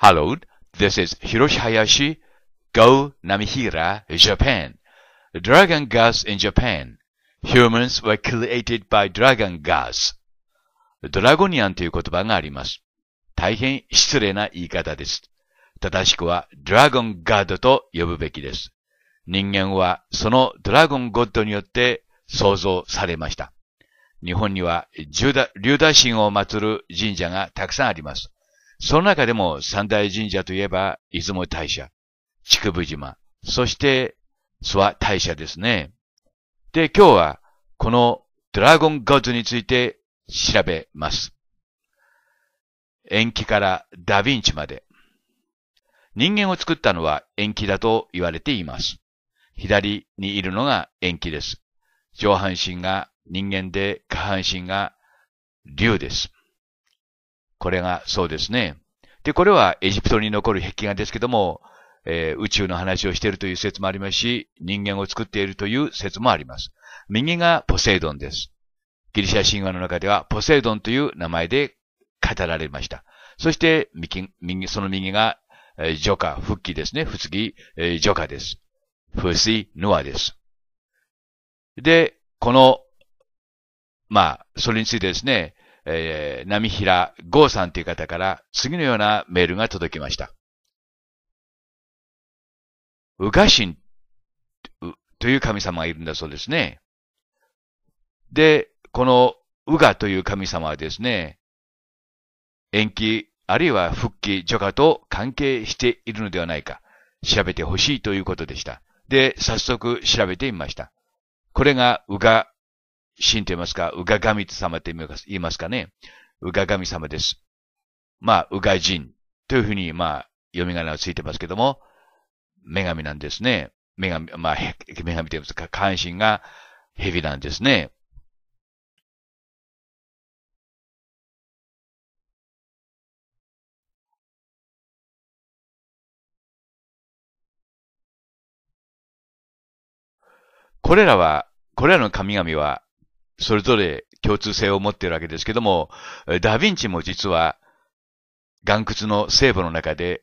Hello, this is Hiroshi Hayashi. Go Namihira, Japan. Dragon gas in Japan. Humans were created by dragon gas. ドラゴニアンという言葉があります。大変失礼な言い方です。正しくはドラゴンガードと呼ぶべきです。人間はそのドラゴンゴッドによって創造されました。日本には、竜大神を祀る神社がたくさんあります。その中でも三大神社といえば、出雲大社、筑部島、そして諏訪大社ですね。で、今日はこのドラゴンゴードについて調べます。延期からダヴィンチまで。人間を作ったのは延期だと言われています。左にいるのが延期です。上半身が人間で下半身が竜です。これがそうですね。で、これはエジプトに残る壁画ですけども、えー、宇宙の話をしているという説もありますし、人間を作っているという説もあります。右がポセイドンです。ギリシャ神話の中ではポセイドンという名前で語られました。そして、右、右、その右が、えー、ジョカ、復帰ですね。不次、えー、ジョカです。不死、ヌアです。で、この、まあ、それについてですね、えー、波平剛さんという方から次のようなメールが届きました。宇賀神という神様がいるんだそうですね。で、この宇賀という神様はですね、延期あるいは復帰除可と関係しているのではないか調べてほしいということでした。で、早速調べてみました。これがうが神と言いますか、うが神様と言いますかね。うが神様です。まあ、うが人というふうに、まあ、読み仮名がついてますけども、女神なんですね。女神、まあ、女神と言いますか、関心が蛇なんですね。これらは、これらの神々は、それぞれ共通性を持っているわけですけども、ダヴィンチも実は、岩窟の聖母の中で、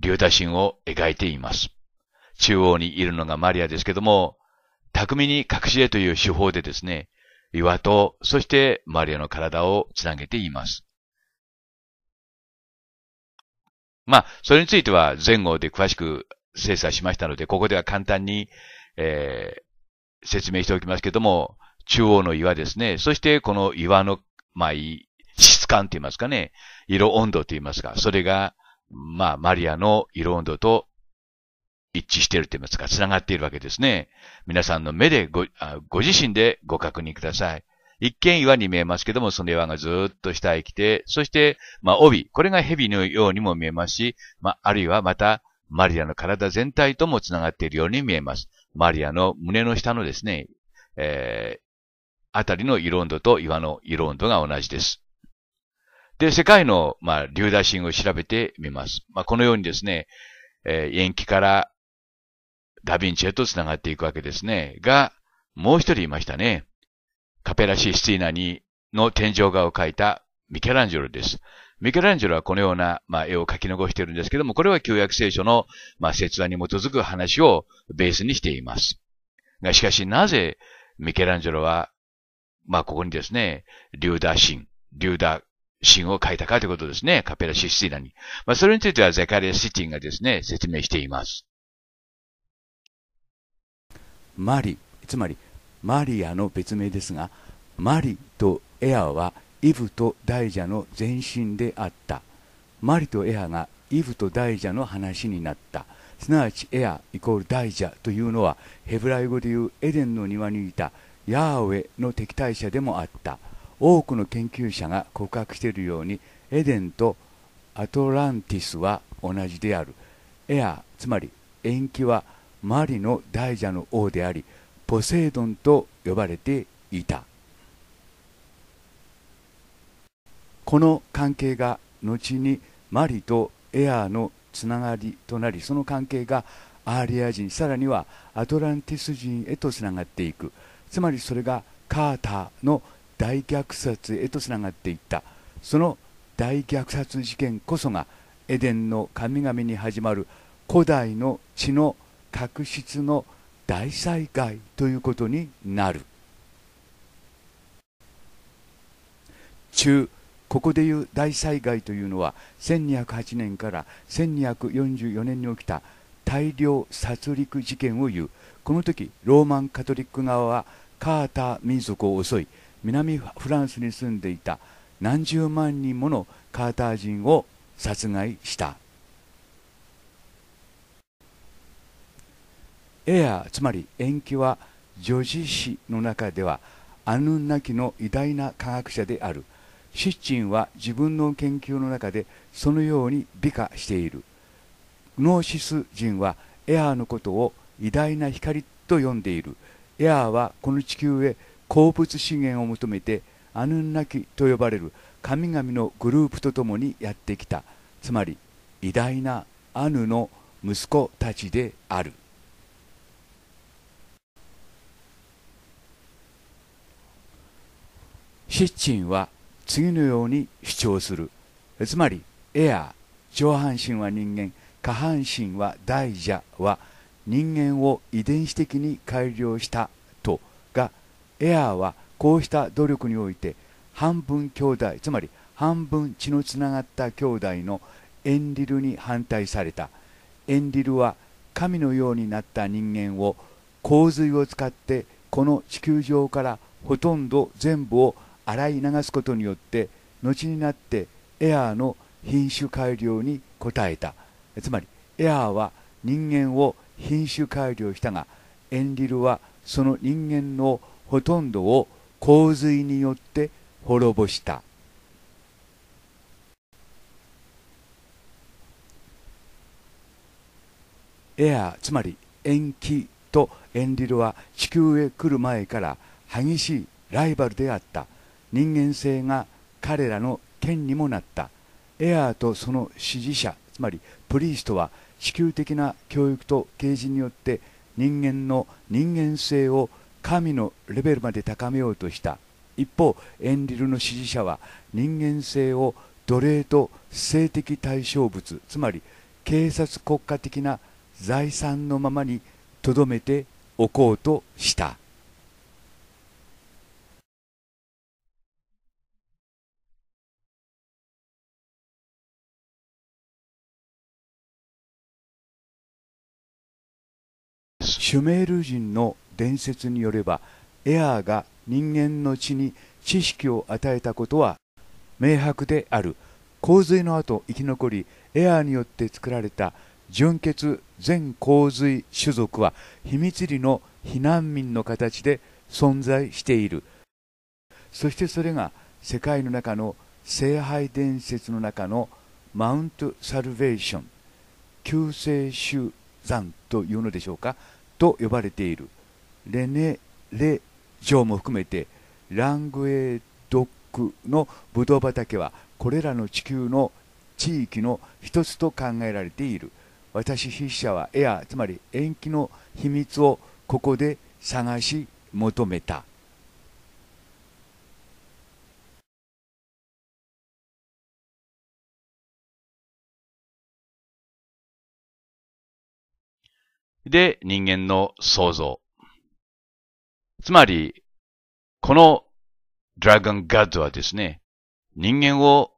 竜太神を描いています。中央にいるのがマリアですけども、巧みに隠し絵という手法でですね、岩と、そしてマリアの体をつなげています。まあ、それについては前後で詳しく精査しましたので、ここでは簡単に、えー、説明しておきますけども、中央の岩ですね。そしてこの岩の、まあ、質感と言いますかね、色温度と言いますか、それが、まあ、マリアの色温度と一致していると言いますか、繋がっているわけですね。皆さんの目でご、ご自身でご確認ください。一見岩に見えますけども、その岩がずっと下へ来て、そして、まあ、帯、これが蛇のようにも見えますし、まあ、あるいはまた、マリアの体全体とも繋がっているように見えます。マリアの胸の下のですね、えあたりの色温度と岩の色温度が同じです。で、世界の、まあ、流大震を調べてみます。まあ、このようにですね、えー、延期からダヴィンチへと繋がっていくわけですね。が、もう一人いましたね。カペラシスティーナにの天井画を描いたミケランジェロです。ミケランジェロはこのような、まあ、絵を描き残しているんですけども、これは旧約聖書の、まあ、説話に基づく話をベースにしています。が、しかしなぜミケランジェロはまあ、ここにですね、リューダー神、リューダー神を書いたかということですね。カペラシスティーナに。まあ、それについてはゼカリア・シティンがですね、説明しています。マリ、つまり、マリアの別名ですが、マリとエアはイブと大蛇の前身であった。マリとエアがイブと大蛇の話になった。すなわちエアイコール大蛇というのはヘブライ語でいうエデンの庭にいたヤーウェの敵対者でもあった多くの研究者が告白しているようにエデンとアトランティスは同じであるエアつまり延期はマリの大蛇の王でありポセイドンと呼ばれていたこの関係が後にマリとエアのつながりとなりその関係がアーリア人さらにはアトランティス人へとつながっていく。つまりそれがカーターの大虐殺へとつながっていったその大虐殺事件こそがエデンの神々に始まる古代の血の確執の大災害ということになる中ここでいう大災害というのは1208年から1244年に起きた大量殺戮事件を言うこの時ローマンカトリック側はカーター民族を襲い南フランスに住んでいた何十万人ものカーター人を殺害したエアつまり延期は女児史の中ではアヌンナキの偉大な科学者であるシッチンは自分の研究の中でそのように美化しているグノーシス人はエアーのことを偉大な光と呼んでいるエアーはこの地球へ鉱物資源を求めてアヌンナキと呼ばれる神々のグループと共にやってきたつまり偉大なアヌの息子たちであるシッチンは次のように主張するつまりエアー上半身は人間下半身は大蛇は人間を遺伝子的に改良したとがエアーはこうした努力において半分兄弟つまり半分血のつながった兄弟のエンリルに反対されたエンリルは神のようになった人間を洪水を使ってこの地球上からほとんど全部を洗い流すことによって後になってエアーの品種改良に応えたつまりエアーは人間を品種改良したがエンリルはその人間のほとんどを洪水によって滅ぼしたエアつまり延期とエンリルは地球へ来る前から激しいライバルであった人間性が彼らの剣にもなったエアーとその支持者つまりプリーストは地球的な教育と啓示によって人間の人間性を神のレベルまで高めようとした一方エンリルの支持者は人間性を奴隷と性的対象物つまり警察国家的な財産のままにとどめておこうとした。シュメール人の伝説によればエアーが人間の血に知識を与えたことは明白である洪水の後生き残りエアーによって作られた純血全洪水種族は秘密裏の避難民の形で存在しているそしてそれが世界の中の聖杯伝説の中のマウント・サルベーション救世主山というのでしょうかと呼ばれているレネ・レ城も含めてラングエドックのブドウ畑はこれらの地球の地域の一つと考えられている私筆者はエアつまり延期の秘密をここで探し求めたで人間の創造。つまり、このドラゴンガッドはですね、人間を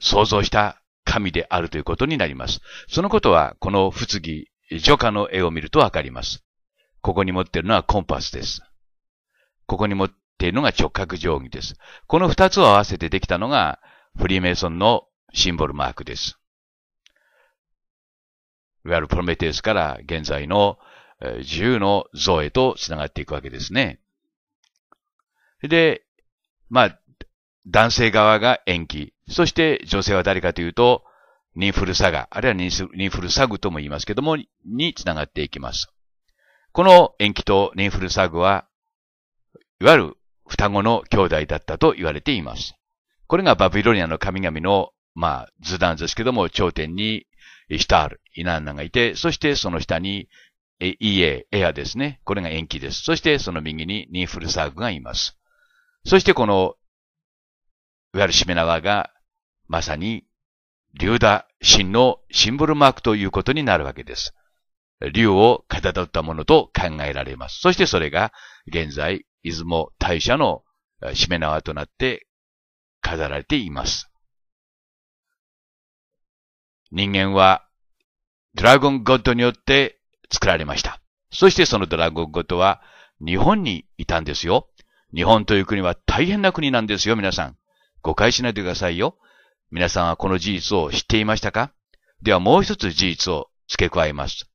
創造した神であるということになります。そのことは、この仏ジョカの絵を見るとわかります。ここに持っているのはコンパスです。ここに持っているのが直角定規です。この二つを合わせてできたのが、フリーメイソンのシンボルマークです。いわゆるプロメテウスから現在の自由の像へと繋がっていくわけですね。で、まあ、男性側が延期、そして女性は誰かというと、ニンフルサガ、あるいはニンフルサグとも言いますけども、に繋がっていきます。この延期とニンフルサグは、いわゆる双子の兄弟だったと言われています。これがバビロニアの神々の、まあ、図談ですけども、頂点にヒイナンナがいて、そしてその下に、え、イエ、エアですね。これが延期です。そしてその右にニーフルサークがいます。そしてこの、いわゆるシメナワが、まさに、竜だ、神のシンボルマークということになるわけです。竜をかたどったものと考えられます。そしてそれが、現在、出雲大社のシメナワとなって飾られています。人間はドラゴンゴッドによって作られました。そしてそのドラゴンゴッドは日本にいたんですよ。日本という国は大変な国なんですよ、皆さん。誤解しないでくださいよ。皆さんはこの事実を知っていましたかではもう一つ事実を付け加えます。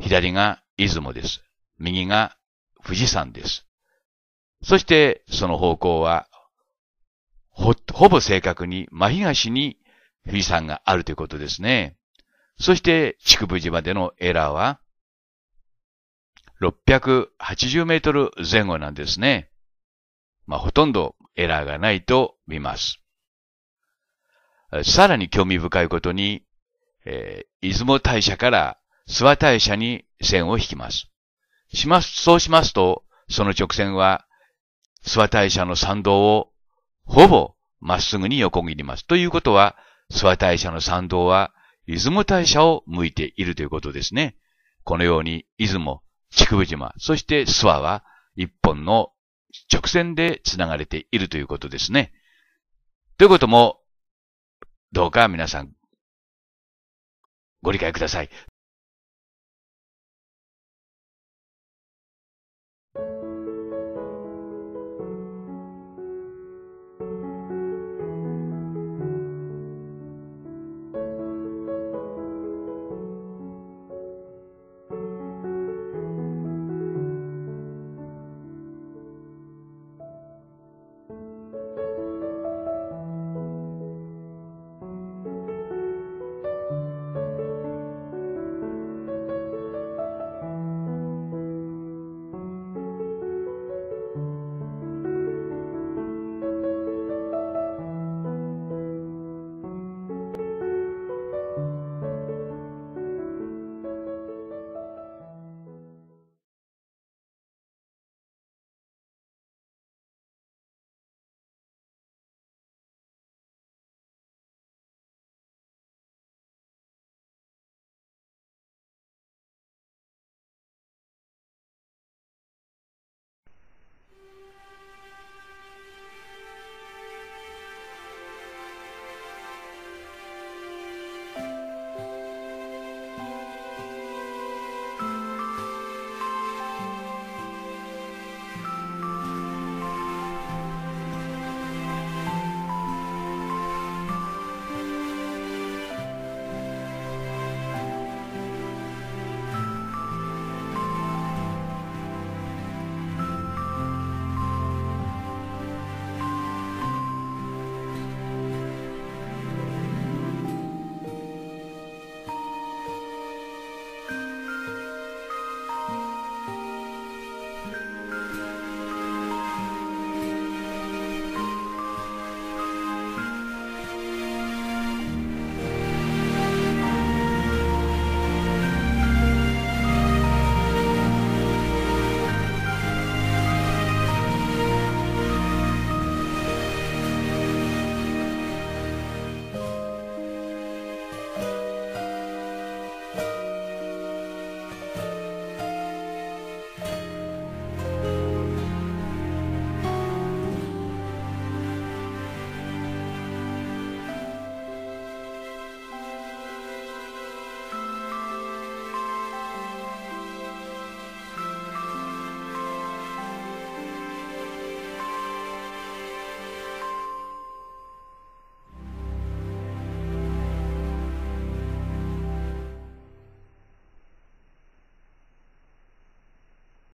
左が出雲です。右が富士山です。そしてその方向はほ、ほぼ正確に真東に富士山があるということですね。そして、筑部島でのエラーは、680メートル前後なんですね。まあ、ほとんどエラーがないと見ます。さらに興味深いことに、えー、出雲大社から諏訪大社に線を引きます。します、そうしますと、その直線は、諏訪大社の参道をほぼまっすぐに横切ります。ということは、諏訪大社の参道は、出雲大社を向いているということですね。このように、出雲、筑部島、そして諏訪は、一本の直線で繋がれているということですね。ということも、どうか皆さん、ご理解ください。